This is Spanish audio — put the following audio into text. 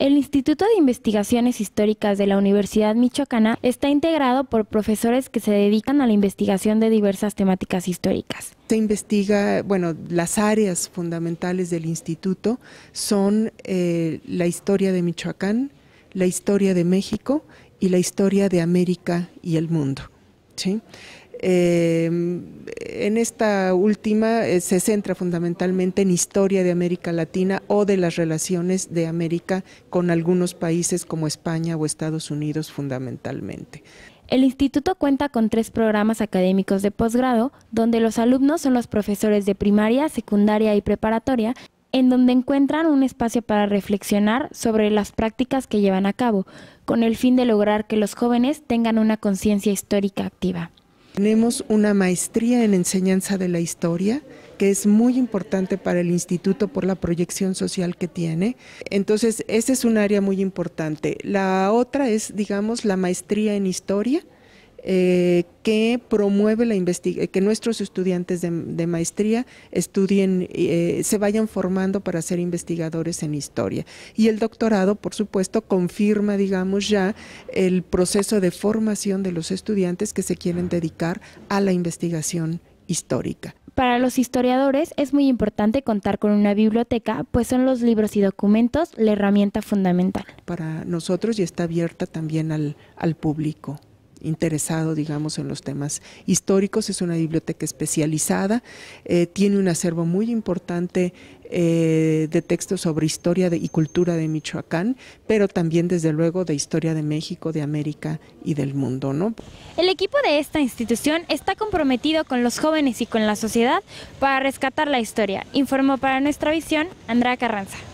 El Instituto de Investigaciones Históricas de la Universidad Michoacana está integrado por profesores que se dedican a la investigación de diversas temáticas históricas. Se investiga, bueno, las áreas fundamentales del instituto son eh, la historia de Michoacán, la historia de México y la historia de América y el mundo. ¿sí? Eh, en esta última eh, se centra fundamentalmente en historia de América Latina o de las relaciones de América con algunos países como España o Estados Unidos fundamentalmente. El instituto cuenta con tres programas académicos de posgrado, donde los alumnos son los profesores de primaria, secundaria y preparatoria, en donde encuentran un espacio para reflexionar sobre las prácticas que llevan a cabo, con el fin de lograr que los jóvenes tengan una conciencia histórica activa. Tenemos una maestría en enseñanza de la historia que es muy importante para el instituto por la proyección social que tiene. Entonces, ese es un área muy importante. La otra es, digamos, la maestría en historia, eh, que promueve la eh, que nuestros estudiantes de, maestría estudien, eh, se vayan formando para ser investigadores en historia. Y el doctorado, por supuesto, confirma, digamos, ya el proceso de formación de los estudiantes que se quieren dedicar a la investigación histórica. Para los historiadores es muy importante contar con una biblioteca, pues son los libros y documentos la herramienta fundamental. Para nosotros y está abierta también al público interesado, digamos, en los temas históricos. Es una biblioteca especializada, eh, tiene un acervo muy importante eh, de textos sobre historia y cultura de Michoacán, pero también, desde luego, de historia de México, de América y del mundo. ¿no? El equipo de esta institución está comprometido con los jóvenes y con la sociedad para rescatar la historia, informó para nuestra visión Andrea Carranza.